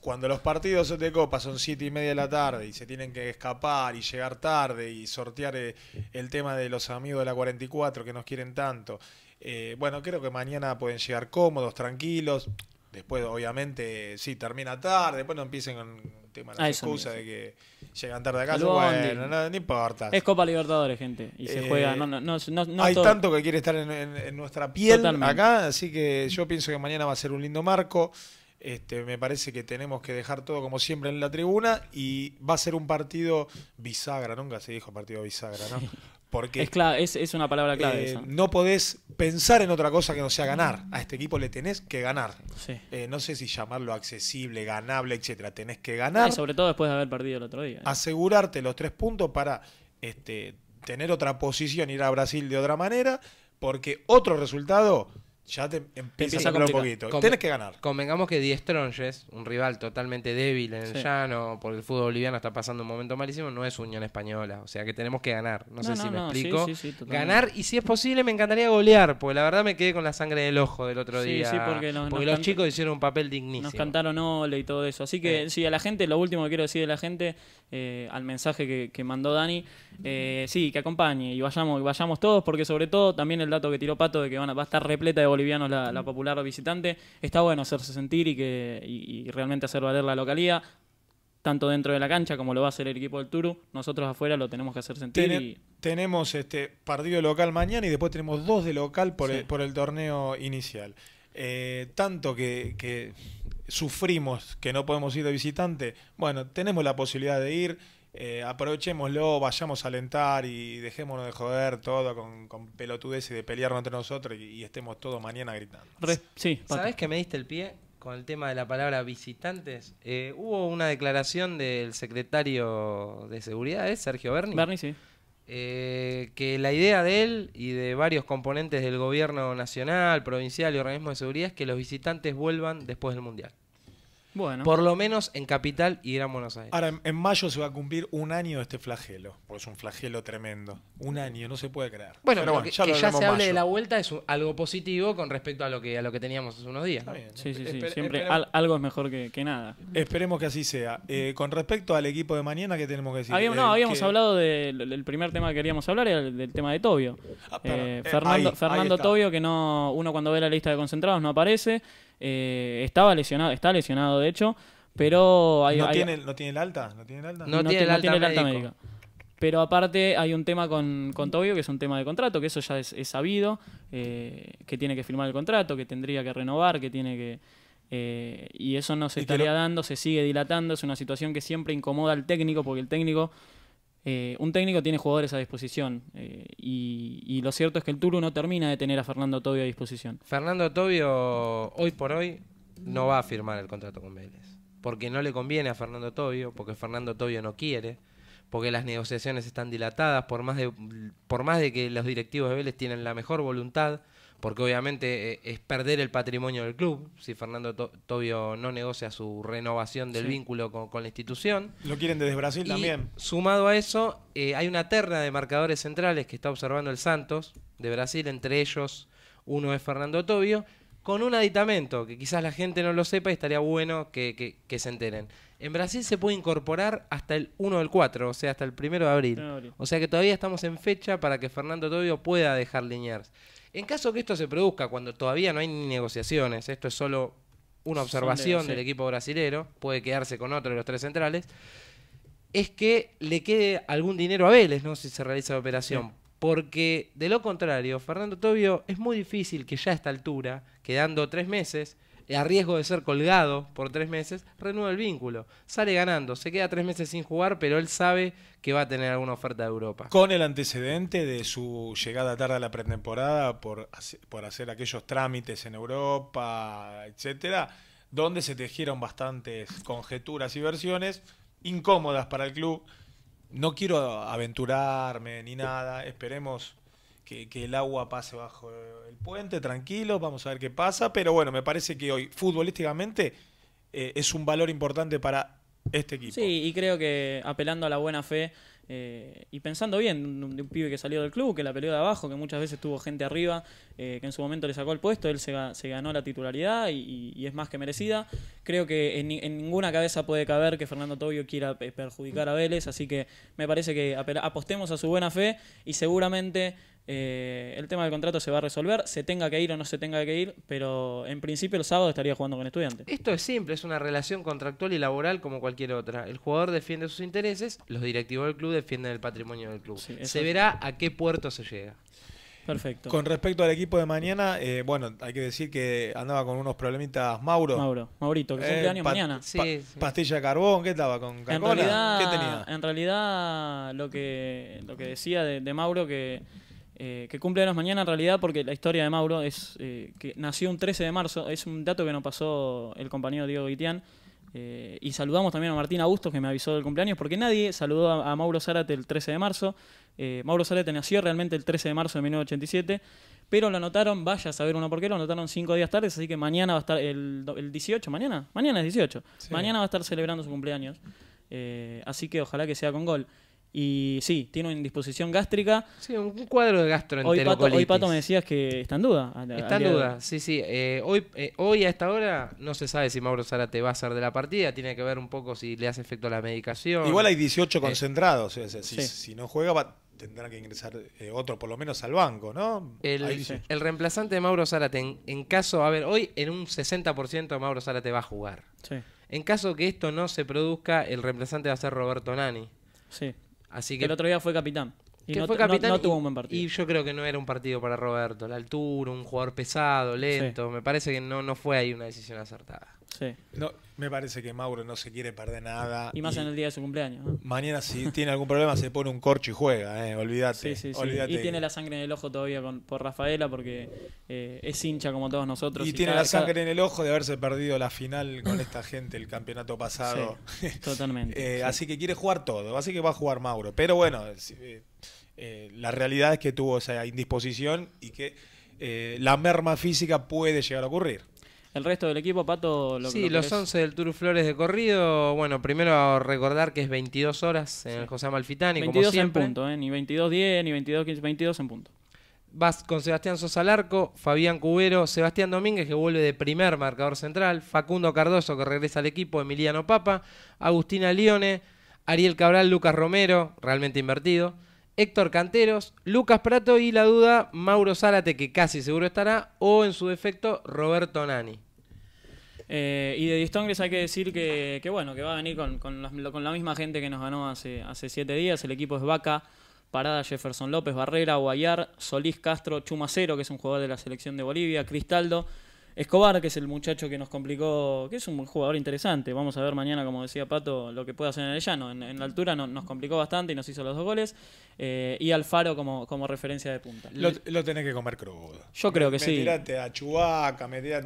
C: cuando los partidos de Copa son 7 y media de la tarde y se tienen que escapar y llegar tarde y sortear eh, el tema de los amigos de la 44 que nos quieren tanto. bueno, creo que mañana pueden llegar cómodos, tranquilos. Después, obviamente, sí, termina tarde, después no empiecen con el tema de ah, la excusa de que llegan tarde acá. Bueno, no, importa. Es
B: Copa Libertadores, gente, y se eh, juega. No, no, no hay tanto que quiere estar en, nuestra piel acá, así que yo
C: pienso que mañana va a ser un lindo marco. Este, me parece que tenemos que dejar todo como siempre en la tribuna y va a ser un partido bisagra, nunca se dijo partido bisagra, ¿no? Porque es, es, es una palabra clave. Eh, no podés pensar en otra cosa que no sea ganar. A este equipo le tenés que ganar. Eh, no sé si llamarlo accesible, ganable, etcétera. Tenés que ganar. sobre todo después de haber perdido el otro día. ¿eh? Asegurarte los tres puntos para este, tener otra posición, ir a Brasil de otra manera, porque otro resultado ya te empieza a un poquito. Tienes que ganar.
D: Convengamos que Diez Stronges, un rival totalmente débil en el llano, porque el fútbol boliviano está pasando un momento malísimo, no es Unión Española. O sea que tenemos que ganar. No, sé si me explico. ganar y si es posible me encantaría golear, porque la verdad me quedé con la sangre del ojo del otro día. porque, los chicos hicieron un papel dignísimo. Nos cantaron ole y todo eso. Así que eh. sí, a la gente, lo último
B: que quiero decir de la gente, eh, al mensaje que, mandó Dani, eh, sí, que acompañe y vayamos, vayamos todos, porque sobre todo también el dato que tiró Pato de que va a estar repleta de boliviano la, la popular visitante. Está bueno hacerse sentir y, que, realmente hacer valer la localidad tanto dentro de la cancha como lo va a hacer el equipo del Turu, nosotros afuera lo tenemos que hacer sentir.
C: Tenemos este partido local mañana y después tenemos dos de local por, el, por el torneo inicial. Eh, tanto que, que sufrimos que no podemos ir de visitante, bueno, tenemos la posibilidad de ir eh, aprovechémoslo, vayamos a alentar y dejémonos de joder todo con, pelotudeces y de pelearnos entre nosotros y, estemos todos mañana gritando.
D: ¿Sabés que me diste el pie con el tema de la palabra visitantes? Eh, hubo una declaración del secretario de Seguridad, Sergio Berni? Berni, sí. Eh, que la idea de él y de varios componentes del gobierno nacional, provincial y organismo de seguridad es que los visitantes vuelvan después del Mundial. Bueno. Por lo menos en Capital y Gran Buenos Aires.
C: Ahora, en mayo se va a cumplir un año de este flagelo,
D: porque es un flagelo tremendo.
C: Un año, no se puede creer. Bueno, que ya, se hable de la
D: vuelta es algo positivo con respecto a lo que, a lo que teníamos hace unos días. Sí, sí, sí. Siempre
B: algo es mejor que, nada. Esperemos que así sea. Eh, con respecto al equipo de mañana, ¿qué tenemos que decir? Habíamos, no, eh, habíamos hablado del primer tema que queríamos hablar, era el, del tema de Tobio. Ah, eh, Fernando, Tobio, que no uno cuando ve la lista de concentrados no aparece. Eh, estaba lesionado, está lesionado de hecho, pero hay, ¿No, tiene, el
C: alta? ¿No tiene el alta? médica.
B: Pero aparte hay un tema con, Tobio, que es un tema de contrato, que eso ya es, sabido, eh, que tiene que firmar el contrato, que tendría que renovar, que tiene que... Eh, y eso no se estaría dando, se sigue dilatando, es una situación que siempre incomoda al técnico, porque el técnico eh, un técnico tiene jugadores a disposición eh,
D: y,
B: lo cierto es que el Tulu no termina de tener a Fernando Tobio a disposición.
D: Fernando Tobio hoy por hoy no va a firmar el contrato con Vélez, porque no le conviene a Fernando Tobio, porque Fernando Tobio no quiere, porque las negociaciones están dilatadas, por más de, por más de que los directivos de Vélez tienen la mejor voluntad, porque obviamente eh, es perder el patrimonio del club si Fernando Tobio no negocia su renovación del vínculo con, la institución. Lo quieren desde Brasil también. Sumado a eso, eh, hay una terna de marcadores centrales que está observando el Santos de Brasil, entre ellos uno es Fernando Tobio, con un aditamento que quizás la gente no lo sepa y estaría bueno que, se enteren. En Brasil se puede incorporar hasta el 1 del 4, o sea, hasta el 1 de abril. O sea que todavía estamos en fecha para que Fernando Tobio pueda dejar Liniers. En caso que esto se produzca cuando todavía no hay negociaciones, esto es solo una observación del equipo brasilero, puede quedarse con otro de los tres centrales, es que le quede algún dinero a Vélez, ¿no? Si se realiza la operación. Porque de lo contrario, Fernando Tobio es muy difícil que ya a esta altura, quedando tres meses, eh, a riesgo de ser colgado por tres meses, renueva el vínculo. Sale ganando, se queda tres meses sin jugar, pero él sabe que va a tener alguna oferta de Europa. Con el antecedente de
C: su llegada tarde a la pretemporada por, por hacer aquellos trámites en Europa, etcétera, donde se tejieron bastantes conjeturas y versiones incómodas para el club. No quiero aventurarme ni nada, esperemos que, el agua pase bajo el puente, tranquilo, vamos a ver qué pasa. Pero bueno, me parece que hoy, futbolísticamente, eh, es un valor importante para este equipo. Sí,
B: y creo que apelando a la buena fe eh, y pensando bien de un, pibe que salió del club, que la peleó de abajo, que muchas veces tuvo gente arriba, eh, que en su momento le sacó el puesto, él se, ganó la titularidad y, es más que merecida. Creo que en, ninguna cabeza puede caber que Fernando Tobio quiera perjudicar a Vélez, así que me parece que apostemos a su buena fe y seguramente eh, el tema del contrato se va a resolver, se tenga que ir o no se tenga que ir, pero en principio el sábado estaría jugando con estudiantes.
D: Esto es simple, es una relación contractual y laboral como cualquier otra. El jugador defiende sus intereses, los directivos del club defienden el patrimonio del club. se verá a qué puerto se llega. Perfecto. Con
C: respecto al equipo de mañana, eh, bueno, hay que decir que andaba con unos problemitas Mauro. Mauro, Maurito, que es eh, cumpleaños mañana. Pastilla sí, Pastilla carbón, ¿qué estaba con carbón En realidad, ¿Qué
B: tenía? En realidad, lo que, lo que decía de Mauro que eh, que cumple mañana en realidad porque la historia de Mauro es eh, que nació un 13 de marzo, es un dato que nos pasó el compañero Diego Guitián. Eh, y saludamos también a Martín Augusto que me avisó del cumpleaños porque nadie saludó a, Mauro Zárate el 13 de marzo. Mauro Zárate nació realmente el 13 de marzo de 1987, pero lo anotaron, vaya a saber uno por qué, lo anotaron cinco días tarde, así que mañana va a estar, el, 18, mañana, mañana es 18, mañana va a estar celebrando su cumpleaños. así que ojalá que sea con gol. Y sí, tiene una indisposición gástrica. Sí, un cuadro de gastroenterocolitis. Hoy Pato, me decías que está en duda. está en duda,
D: sí, sí. Eh, hoy, eh, hoy a esta hora no se sabe si Mauro Zárate va a ser de la partida. Tiene que ver un poco si le hace efecto a la medicación. Igual hay 18
C: concentrados. si,
D: no juega
C: tendrá que ingresar eh, otro
D: por lo menos al banco, ¿no? El, reemplazante de Mauro Zárate, en, en, caso, a ver, hoy en un 60% Mauro Zárate va a jugar. Sí. En caso que esto no se produzca, el reemplazante va a ser Roberto Nani. Sí. Así que, el otro día fue capitán. Y no, tuvo un buen partido. Y, yo creo que no era un partido para Roberto. La altura, un jugador pesado, lento. Me parece que no, no fue ahí una decisión acertada.
C: No, me parece que Mauro no se quiere perder nada. Y más en el
B: día de su cumpleaños.
C: Mañana si tiene algún problema se pone un corcho y juega, eh, olvídate. Y tiene
B: la sangre en el ojo todavía por Rafaela porque eh, es hincha como todos nosotros. Y, tiene la sangre
C: en el ojo de haberse perdido la final con esta gente el campeonato pasado. totalmente. Eh, así que quiere jugar todo, así que va a jugar Mauro. Pero bueno, eh, la realidad es que tuvo esa indisposición
B: y que la merma
C: física puede llegar a ocurrir.
B: El resto del equipo, Pato, lo Sí, los 11
D: del Tour Flores de corrido. Bueno, primero recordar que es 22 horas en José Malfitani, 22 en punto, ¿eh? ni 22-10, ni 22-15, 22 en punto. Vas con Sebastián Sosa Fabián Cubero, Sebastián Domínguez, que vuelve de primer marcador central, Facundo Cardoso, que regresa al equipo, Emiliano Papa, Agustina Lione, Ariel Cabral, Lucas Romero, realmente invertido. Héctor Canteros, Lucas Prato y la duda Mauro Zárate, que casi seguro estará, o en su defecto Roberto Nani. Eh, y de Distongres hay que decir que, bueno, que va a venir con, la,
B: misma gente que nos ganó hace, hace siete días. El equipo es Vaca, Parada, Jefferson López, Barrera, Guayar, Solís Castro, Chumacero, que es un jugador de la selección de Bolivia, Cristaldo, Escobar, que es el muchacho que nos complicó, que es un jugador interesante. Vamos a ver mañana, como decía Pato, lo que puede hacer en el llano. En, la altura nos complicó bastante y nos hizo los dos goles. Eh, y Alfaro como, referencia de punta. Lo, tenés que comer crudo. Yo creo que me sí.
C: a Chubaca, me Lo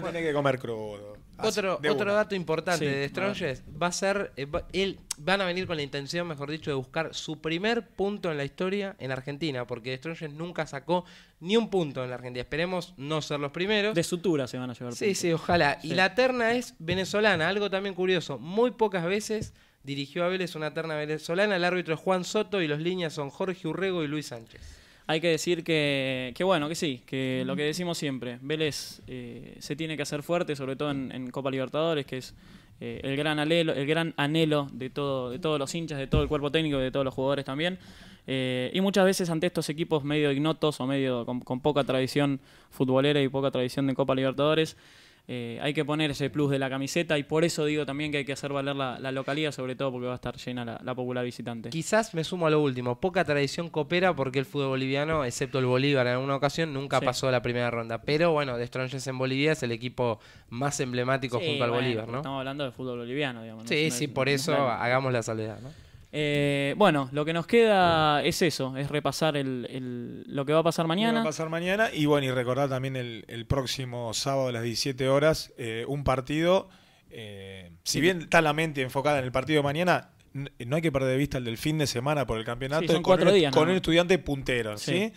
C: tenés que comer crudo. Otro, otro dato importante de Strongest
D: va a ser, eh, él, van a venir con la intención, mejor dicho, de buscar su primer punto en la historia en Argentina, porque Strongest nunca sacó ni un punto en la Argentina. Esperemos no ser los primeros. De sutura se van a llevar. Sí, puntos. sí, ojalá. Y la terna es venezolana, algo también curioso. Muy pocas veces dirigió a Vélez una terna venezolana. El árbitro es Juan Soto y los líneas son Jorge Urrego y Luis Sánchez hay que decir que, bueno, que sí, que lo que decimos siempre, Vélez
B: eh, se tiene que hacer fuerte, sobre todo en, Copa Libertadores, que es eh, el gran anhelo, el gran anhelo de todo, de todos los hinchas, de todo el cuerpo técnico, de todos los jugadores también. Eh, y muchas veces ante estos equipos medio ignotos o medio con, con poca tradición futbolera y poca tradición de Copa Libertadores, eh, hay que poner ese plus de la camiseta y por eso digo también que hay que hacer valer la, localidad sobre todo porque va a estar llena la, popular visitante.
D: Quizás me sumo a lo último, poca tradición coopera porque el fútbol boliviano, excepto el Bolívar en alguna ocasión, nunca pasó pasó la primera ronda. Pero bueno, de Strongest en Bolivia es el equipo más emblemático junto al Bolívar, ¿no?
B: Estamos hablando de fútbol boliviano, digamos.
D: Sí, sí, por eso hagamos la salvedad, eh, bueno, lo que nos queda es eso, es
B: repasar el, lo que va a pasar mañana. va a
C: pasar mañana y bueno, y recordar también el, próximo sábado a las 17 horas eh, un partido, eh, si bien está la mente enfocada en el partido de mañana, no hay que perder de vista el del fin de semana por el campeonato con, días, un estudiante puntero, ¿sí?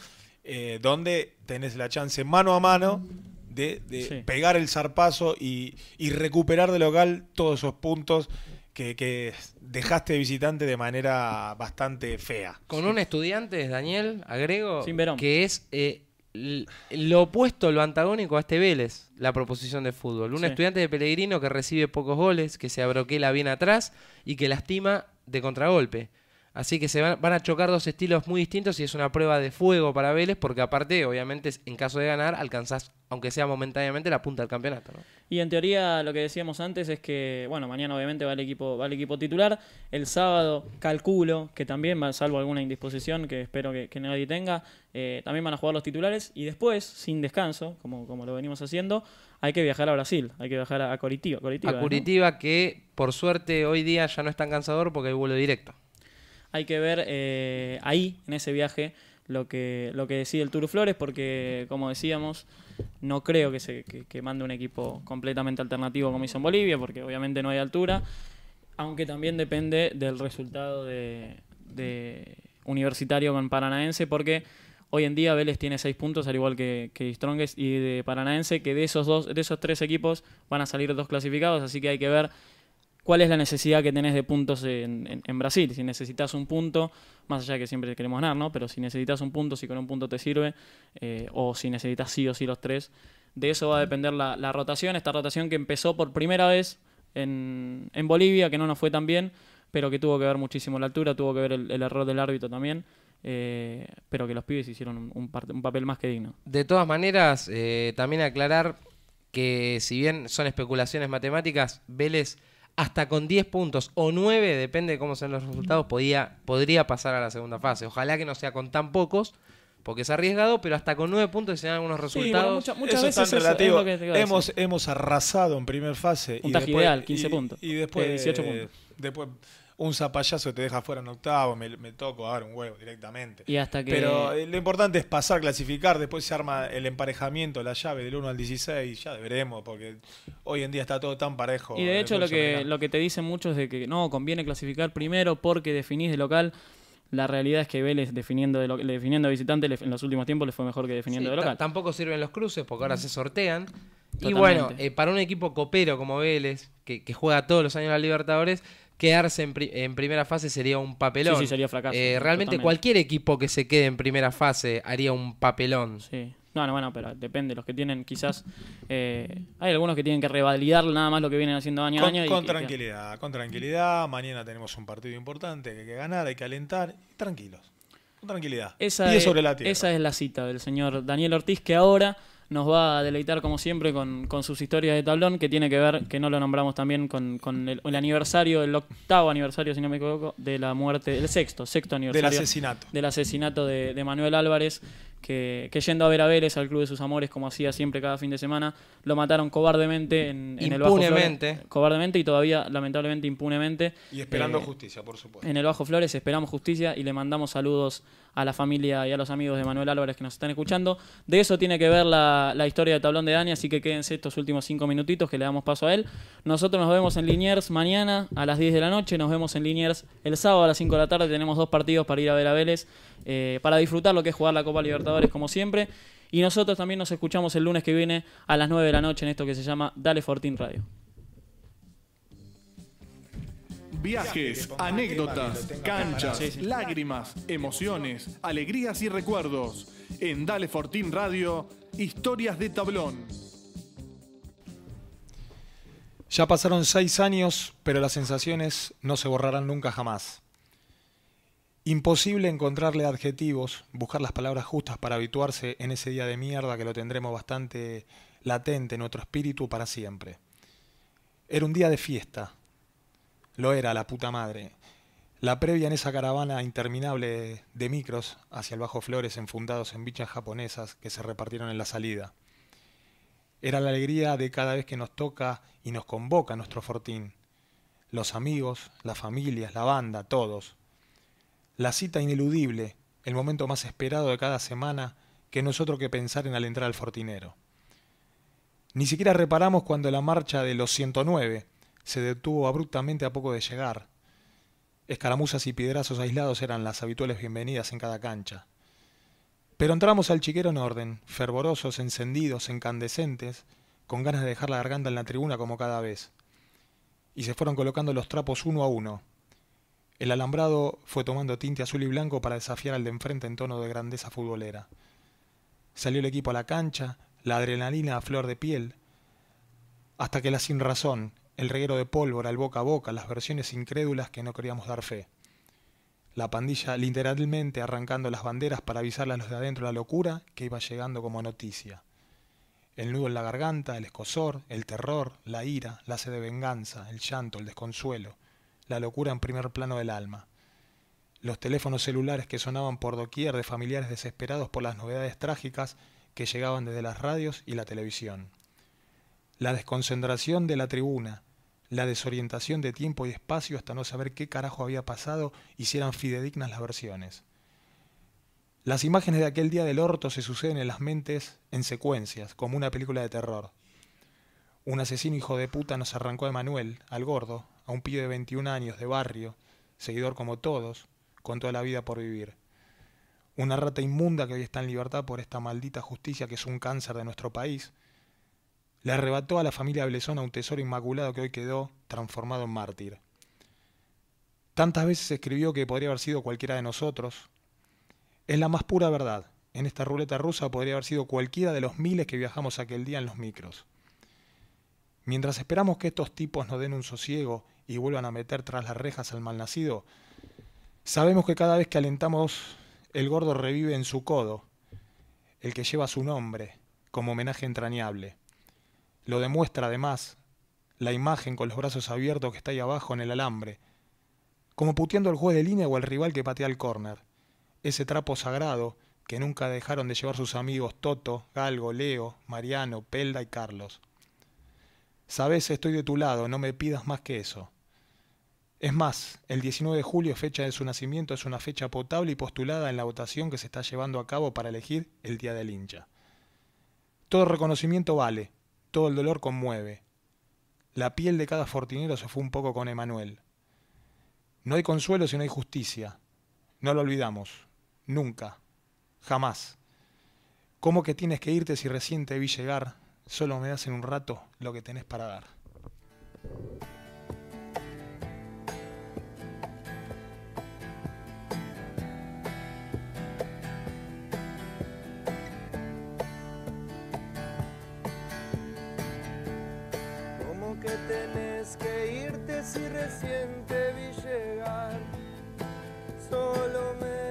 C: donde tenés la chance mano a mano de, pegar el zarpazo y recuperar de local todos esos puntos que, que, dejaste de visitante de manera bastante fea.
D: Con un estudiante, Daniel, agrego, que es eh, lo opuesto, lo antagónico a este Vélez, la proposición de fútbol. Un estudiante de Pellegrino que recibe pocos goles, que se abroquela bien atrás y que lastima de contragolpe. Así que se van, a chocar dos estilos muy distintos y es una prueba de fuego para Vélez, porque aparte, obviamente, en caso de ganar, alcanzás, aunque sea momentáneamente, la punta del campeonato.
B: Y en teoría, lo que decíamos antes es que, bueno, mañana obviamente va el equipo, va el equipo titular. El sábado, calculo que también, salvo alguna indisposición que espero que, nadie tenga, eh, también van a jugar los titulares. Y después, sin descanso, como, como lo venimos haciendo, hay que viajar a Brasil, hay que viajar a, Curitiba. Curitiba a
D: Curitiba, que por suerte hoy
B: día ya no es tan cansador porque hay vuelo directo hay que ver eh, ahí, en ese viaje, lo que, lo que decide el Turu Flores, porque, como decíamos, no creo que, se, que, mande un equipo completamente alternativo como hizo en Bolivia, porque obviamente no hay altura, aunque también depende del resultado de, universitario con Paranaense, porque hoy en día Vélez tiene seis puntos, al igual que, que Strongest y de Paranaense, que de esos, dos, de esos tres equipos van a salir dos clasificados, así que hay que ver cuál es la necesidad que tenés de puntos en, Brasil. Si necesitas un punto, más allá que siempre queremos ganar, ¿no? Pero si necesitas un punto, si con un punto te sirve, eh, o si necesitas sí o sí los tres. De eso va a depender la, rotación, esta rotación que empezó por primera vez en, Bolivia, que no nos fue tan bien, pero que tuvo que ver muchísimo la altura, tuvo que ver el, error del árbitro también. Eh,
D: pero que los pibes hicieron un, papel más que digno. De todas maneras, eh, también aclarar que si bien son especulaciones matemáticas, Vélez hasta con 10 puntos o 9, depende de cómo sean los resultados, podía, podría pasar a la segunda fase. Ojalá que no sea con tan pocos, porque es arriesgado, pero hasta con 9 puntos se dan algunos resultados. muchas veces relativo. hemos,
C: hemos arrasado en primera fase. y ideal, 15 puntos. Y después, 18 eh, eh, puntos. Después un zapallazo te deja fuera en octavo, me, me toco dar un huevo directamente. Pero eh, lo importante es pasar, clasificar, después se arma el emparejamiento, la llave del 1 al 16, ya veremos, porque hoy en día está todo tan parejo. Y de eh, hecho lo que,
B: lo que te dicen muchos es de que no, conviene clasificar primero porque definís de local. La realidad es que Vélez definiendo de, lo,
D: definiendo visitante en los últimos tiempos les fue mejor que definiendo de local. Tampoco sirven los cruces porque ahora se sortean. Y bueno, eh, para un equipo copero como Vélez, que, juega todos los años a Libertadores, quedarse en, primera fase sería un papelón. Sí, sí sería fracaso. Eh, realmente cualquier equipo que se quede en primera fase haría un papelón. Sí.
B: No, no, bueno, pero depende. Los que tienen, quizás. Eh, hay algunos que tienen que revalidar nada más lo que vienen haciendo año a año. Con tranquilidad,
C: con tranquilidad. Mañana tenemos un partido importante que hay que ganar, hay que alentar. Tranquilos. Con tranquilidad. Esa, es, sobre la tierra.
B: esa es la cita del señor Daniel Ortiz, que ahora nos va a deleitar como siempre con, sus historias de tablón, que tiene que ver, que no lo nombramos también, con, con el, aniversario, el octavo aniversario, si no me equivoco, de la muerte, el sexto, sexto aniversario. Del asesinato. Del asesinato de Manuel Álvarez, que, yendo a ver a Vélez al club de sus amores, como hacía siempre cada fin de semana, lo mataron cobardemente en, el Bajo Flores. Cobardemente y todavía, lamentablemente, impunemente. Y esperando eh, justicia, por supuesto. En el Bajo Flores esperamos justicia y le mandamos saludos a la familia y a los amigos de Manuel Álvarez que nos están escuchando. De eso tiene que ver la, historia de tablón de Dani, así que quédense estos últimos cinco minutitos que le damos paso a él. Nosotros nos vemos en Liniers mañana a las 10 de la noche, nos vemos en Liniers el sábado a las 5 de la tarde, tenemos dos partidos para ir a ver a Vélez, eh, para disfrutar lo que es jugar la Copa Libertad como siempre. Y nosotros también nos escuchamos el lunes que viene a las 9 de la noche en esto que se llama Dale Fortín Radio. Viajes, anécdotas, canchas,
E: lágrimas, emociones, alegrías y recuerdos. En Dale Fortín Radio, historias de tablón.
C: Ya pasaron seis años, pero las sensaciones no se borrarán nunca jamás. Imposible encontrarle adjetivos, buscar las palabras justas para habituarse en ese día de mierda que lo tendremos bastante latente en nuestro espíritu para siempre. Era un día de fiesta. Lo era, la puta madre. La previa en esa caravana interminable de micros hacia el Bajo Flores enfundados en bichas japonesas que se repartieron en la salida. Era la alegría de cada vez que nos toca y nos convoca nuestro fortín. Los amigos, las familias, la banda, todos la cita ineludible, el momento más esperado de cada semana, que no es otro que pensar en al entrar al fortinero. Ni siquiera reparamos cuando la marcha de los 109 se detuvo abruptamente a poco de llegar. Escaramuzas y piedrazos aislados eran las habituales bienvenidas en cada cancha. Pero entramos al chiquero en orden, fervorosos, encendidos, incandescentes, con ganas de dejar la garganta en la tribuna como cada vez. Y se fueron colocando los trapos uno a uno, el alambrado fue tomando tinte azul y blanco para desafiar al de enfrente en tono de grandeza futbolera. Salió el equipo a la cancha, la adrenalina a flor de piel, hasta que la sin razón, el reguero de pólvora, el boca a boca, las versiones incrédulas que no queríamos dar fe. La pandilla literalmente arrancando las banderas para avisarle a los de adentro la locura que iba llegando como noticia. El nudo en la garganta, el escosor, el terror, la ira, la sed de venganza, el llanto, el desconsuelo la locura en primer plano del alma. Los teléfonos celulares que sonaban por doquier de familiares desesperados por las novedades trágicas que llegaban desde las radios y la televisión. La desconcentración de la tribuna, la desorientación de tiempo y espacio hasta no saber qué carajo había pasado y si eran fidedignas las versiones. Las imágenes de aquel día del orto se suceden en las mentes en secuencias, como una película de terror. Un asesino hijo de puta nos arrancó a Manuel, al gordo, a un pibe de 21 años, de barrio, seguidor como todos, con toda la vida por vivir. Una rata inmunda que hoy está en libertad por esta maldita justicia que es un cáncer de nuestro país, le arrebató a la familia Blesona un tesoro inmaculado que hoy quedó transformado en mártir. Tantas veces escribió que podría haber sido cualquiera de nosotros. Es la más pura verdad. En esta ruleta rusa podría haber sido cualquiera de los miles que viajamos aquel día en los micros. Mientras esperamos que estos tipos nos den un sosiego y vuelvan a meter tras las rejas al malnacido, sabemos que cada vez que alentamos, el gordo revive en su codo, el que lleva su nombre, como homenaje entrañable. Lo demuestra además la imagen con los brazos abiertos que está ahí abajo en el alambre, como puteando al juez de línea o al rival que patea el córner. Ese trapo sagrado que nunca dejaron de llevar sus amigos Toto, Galgo, Leo, Mariano, Pelda y Carlos. Sabes, estoy de tu lado, no me pidas más que eso. Es más, el 19 de julio, fecha de su nacimiento, es una fecha potable y postulada en la votación que se está llevando a cabo para elegir el Día del Hincha. Todo reconocimiento vale, todo el dolor conmueve. La piel de cada fortinero se fue un poco con Emanuel. No hay consuelo si no hay justicia. No lo olvidamos. Nunca. Jamás. ¿Cómo que tienes que irte si recién te vi llegar? Solo me das en un rato lo que tenés para dar.
A: Como que tenés que irte si recién te vi llegar? Solo me